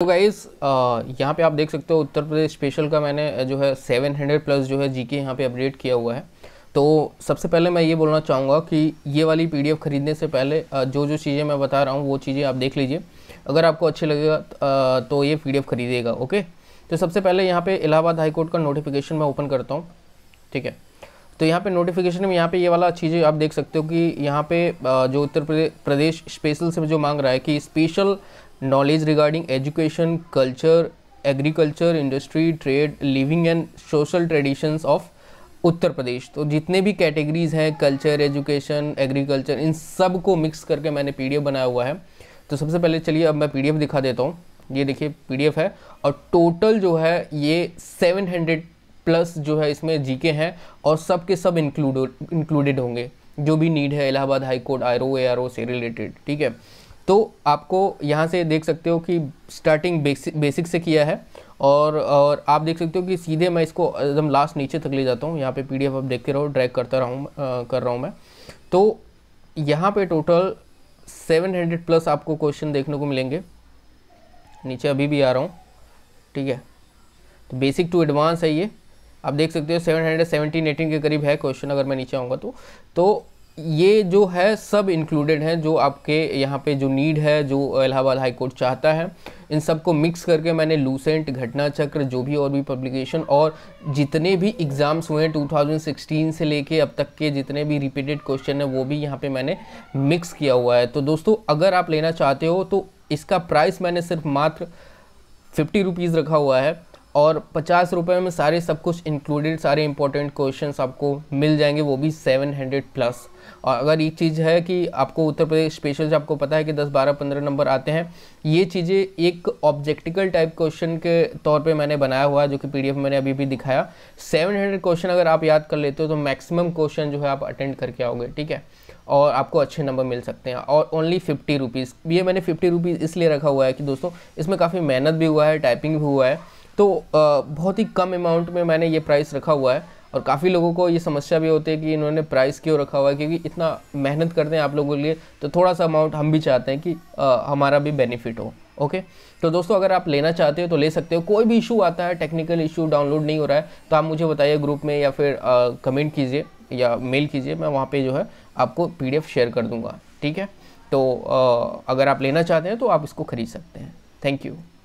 तो गाइज़ यहाँ पे आप देख सकते हो उत्तर प्रदेश स्पेशल का मैंने जो है 700 प्लस जो है जी के यहाँ पर अपडेट किया हुआ है तो सबसे पहले मैं ये बोलना चाहूँगा कि ये वाली पीडीएफ ख़रीदने से पहले जो जो चीज़ें मैं बता रहा हूँ वो चीज़ें आप देख लीजिए अगर आपको अच्छी लगेगा तो ये पी ख़रीदेगा ओके तो सबसे पहले यहाँ पर इलाहाबाद हाईकोर्ट का नोटिफिकेशन मैं ओपन करता हूँ ठीक है तो यहाँ पे नोटिफिकेशन में यहाँ पे ये वाला चीज़ें आप देख सकते हो कि यहाँ पे जो उत्तर प्रदेश स्पेशल से जो मांग रहा है कि special knowledge regarding education culture agriculture industry trade living and social traditions of Uttar Pradesh तो जितने भी कैटेगरीज हैं कल्चर एजुकेशन एग्रीकल्चर इन सब को मिक्स करके मैंने पी बनाया हुआ है तो सबसे पहले चलिए अब मैं पी दिखा देता हूँ ये देखिए पी है और टोटल जो है ये 700 प्लस जो है इसमें के हैं और सब के सब इंक्लूड इंक्लूडेड होंगे जो भी नीड है Allahabad high court A R O से रिलेटेड ठीक है तो आपको यहाँ से देख सकते हो कि स्टार्टिंग बेसिक बेसिक से किया है और और आप देख सकते हो कि सीधे मैं इसको एकदम लास्ट नीचे तक ले जाता हूँ यहाँ पे पीडीएफ आप देखते रहो ड्रैग करता रहूँ कर रहा हूँ मैं तो यहाँ पे टोटल 700 प्लस आपको क्वेश्चन देखने को मिलेंगे नीचे अभी भी आ रहा हूँ ठीक है तो बेसिक टू एडवांस है ये आप देख सकते हो सेवन हंड्रेड सेवनटीन एटीन के करीब है क्वेश्चन अगर मैं नीचे आऊँगा तो तो ये जो है सब इंक्लूडेड हैं जो आपके यहाँ पे जो नीड है जो इलाहाबाद हाई कोर्ट चाहता है इन सब को मिक्स करके मैंने लूसेंट घटना चक्र जो भी और भी पब्लिकेशन और जितने भी एग्ज़ाम्स हुए हैं 2016 से लेके अब तक के जितने भी रिपीटेड क्वेश्चन है वो भी यहाँ पे मैंने मिक्स किया हुआ है तो दोस्तों अगर आप लेना चाहते हो तो इसका प्राइस मैंने सिर्फ मात्र फिफ्टी रुपीज़ रखा हुआ है और पचास रुपये में सारे सब कुछ इंक्लूडेड सारे इंपॉर्टेंट क्वेश्चन आपको मिल जाएंगे वो भी सेवन हंड्रेड प्लस और अगर ये चीज़ है कि आपको उत्तर प्रदेश स्पेशल आपको पता है कि दस बारह पंद्रह नंबर आते हैं ये चीज़ें एक ऑब्जेक्टिकल टाइप क्वेश्चन के तौर पे मैंने बनाया हुआ है जो कि पी मैंने अभी भी दिखाया सेवन हंड्रेड क्वेश्चन अगर आप याद कर लेते हो तो मैक्सिमम क्वेश्चन जो है आप अटेंड करके आओगे ठीक है और आपको अच्छे नंबर मिल सकते हैं और ओनली फिफ्टी रुपीज़ ये मैंने फिफ्टी रुपीज़ इसलिए रखा हुआ है कि दोस्तों इसमें काफ़ी मेहनत भी हुआ है टाइपिंग भी हुआ है तो बहुत ही कम अमाउंट में मैंने ये प्राइस रखा हुआ है और काफ़ी लोगों को ये समस्या भी होती है कि इन्होंने प्राइस क्यों रखा हुआ है क्योंकि इतना मेहनत करते हैं आप लोगों के लिए तो थोड़ा सा अमाउंट हम भी चाहते हैं कि आ, हमारा भी बेनिफिट हो ओके तो दोस्तों अगर आप लेना चाहते हो तो ले सकते हो कोई भी इशू आता है टेक्निकल इशू डाउनलोड नहीं हो रहा है तो आप मुझे बताइए ग्रुप में या फिर आ, कमेंट कीजिए या मेल कीजिए मैं वहाँ पर जो है आपको पी शेयर कर दूँगा ठीक है तो आ, अगर आप लेना चाहते हैं तो आप इसको खरीद सकते हैं थैंक यू